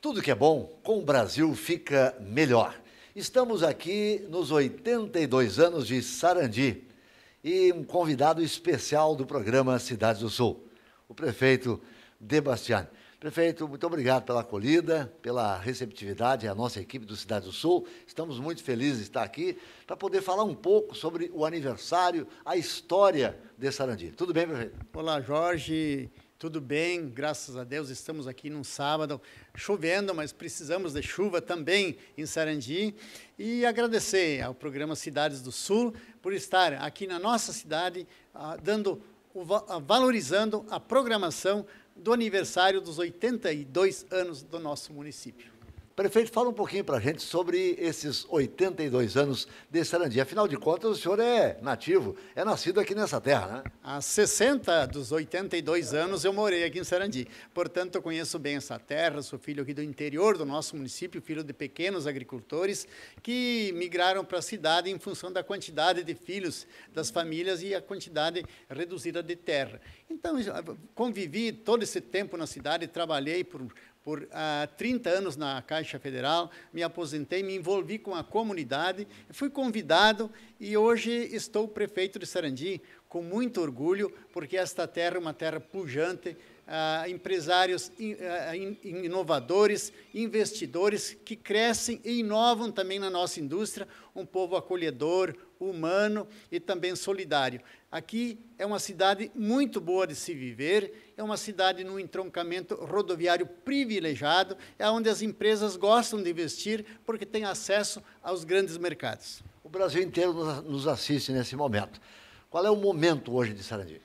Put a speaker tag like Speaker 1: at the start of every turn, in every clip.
Speaker 1: Tudo que é bom, com o Brasil fica melhor. Estamos aqui nos 82 anos de Sarandi e um convidado especial do programa Cidades do Sul, o prefeito Debastiani. Prefeito, muito obrigado pela acolhida, pela receptividade à nossa equipe do Cidade do Sul. Estamos muito felizes de
Speaker 2: estar aqui para poder falar um pouco sobre o aniversário, a história de Sarandi. Tudo bem, prefeito? Olá, Jorge. Tudo bem, graças a Deus estamos aqui num sábado chovendo, mas precisamos de chuva também em Sarandi. E agradecer ao programa Cidades do Sul por estar aqui na nossa cidade, ah, dando, ah, valorizando a programação do aniversário dos 82 anos do nosso município. Prefeito, fala um pouquinho para a gente sobre esses 82 anos de Sarandi. Afinal de contas, o senhor é nativo, é nascido aqui nessa terra, né? Há 60 dos 82 anos eu morei aqui em Sarandi. Portanto, eu conheço bem essa terra, sou filho aqui do interior do nosso município, filho de pequenos agricultores que migraram para a cidade em função da quantidade de filhos das famílias e a quantidade reduzida de terra. Então, convivi todo esse tempo na cidade, trabalhei por por ah, 30 anos na Caixa Federal, me aposentei, me envolvi com a comunidade, fui convidado e hoje estou prefeito de Sarandi, com muito orgulho, porque esta terra é uma terra pujante, ah, empresários in, ah, in, inovadores, investidores que crescem e inovam também na nossa indústria, um povo acolhedor, humano e também solidário. Aqui é uma cidade muito boa de se viver, é uma cidade num entroncamento rodoviário privilegiado, é onde as empresas gostam de investir porque têm acesso aos grandes mercados. O Brasil inteiro nos assiste nesse momento. Qual é o momento hoje de Sarandi?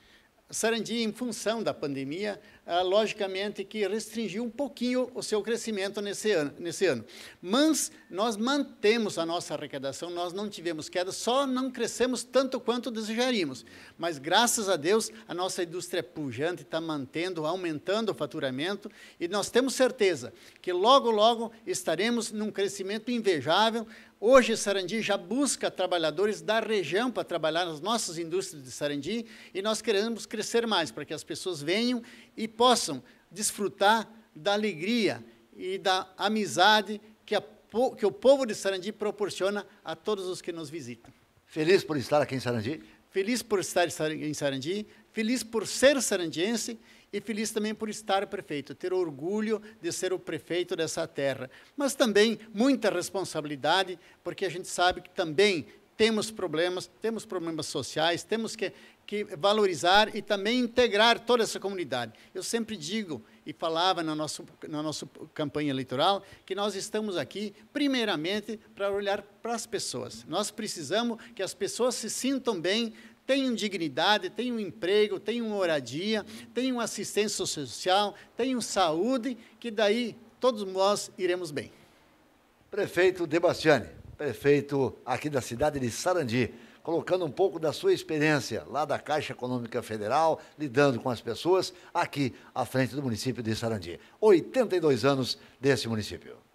Speaker 2: Sarandi, em função da pandemia, ah, logicamente, que restringiu um pouquinho o seu crescimento nesse ano, nesse ano. Mas nós mantemos a nossa arrecadação, nós não tivemos queda, só não crescemos tanto quanto desejaríamos. Mas, graças a Deus, a nossa indústria é pujante, está mantendo, aumentando o faturamento, e nós temos certeza que logo, logo estaremos num crescimento invejável, Hoje, Sarandi já busca trabalhadores da região para trabalhar nas nossas indústrias de Sarandi e nós queremos crescer mais, para que as pessoas venham e possam desfrutar da alegria e da amizade que, a, que o povo de Sarandi proporciona a todos os que nos visitam. Feliz por estar aqui em Sarandi? Feliz por estar em Sarandi, feliz por ser sarandiense e feliz também por estar prefeito, ter orgulho de ser o prefeito dessa terra, mas também muita responsabilidade, porque a gente sabe que também temos problemas, temos problemas sociais, temos que, que valorizar e também integrar toda essa comunidade. Eu sempre digo e falava na nossa, na nossa campanha eleitoral que nós estamos aqui, primeiramente, para olhar para as pessoas. Nós precisamos que as pessoas se sintam bem, tenham dignidade, tenham emprego, tenham moradia, tenham assistência social, tenham saúde, que daí todos nós iremos bem. Prefeito
Speaker 1: Debastiani prefeito aqui da cidade de Sarandi, colocando um pouco da sua experiência lá da Caixa Econômica Federal, lidando com as pessoas aqui à frente do município de Sarandi. 82 anos desse município.